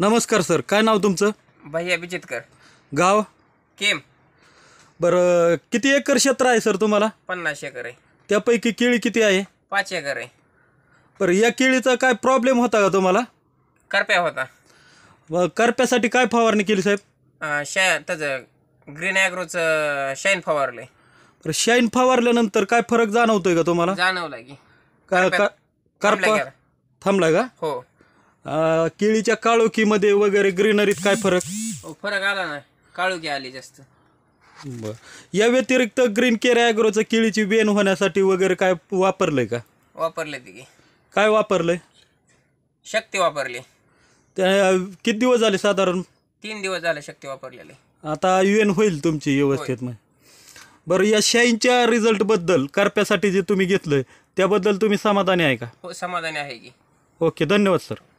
नमस्कार सर काय नाव तुमचं भैया अभिजितकर गाव केम बरं किती एकर क्षेत्र आहे सर तुम्हाला पन्नास एकर आहे त्यापैकी केळी किती आहे पाच एकर आहे बरं या केळीचा काय प्रॉब्लेम होता का तुम्हाला करप्या होता करप्यासाठी काय फवारणी केली साहेब त्याच ग्रीन ॲग्रोचं शाईन फवारले बरं शाईन फवारल्यानंतर काय फरक जाणवतोय का तुम्हाला जाणवलं की काय करप्या- थांबलाय थांबला का हो केळीच्या केळीच्या काळोखीमध्ये वगैरे ग्रीनरीत काय फरक फरक आला नाही काळोखी आली जास्त बर या व्यतिरिक्त ग्रीन केअर ॲग्रोचं केळीची बेन होण्यासाठी वगैरे काय वापरलंय का वापरले तिघी काय वापरलंय शक्ती वापरली त्या किती दिवस झाले साधारण तीन दिवस झाले शक्ती वापरलेली आता युएन होईल तुमची व्यवस्थेत मग बरं या शाईनच्या बद्दल करप्यासाठी जे तुम्ही घेतलंय त्याबद्दल तुम्ही समाधानी आहे का हो समाधानी आहे की ओके धन्यवाद सर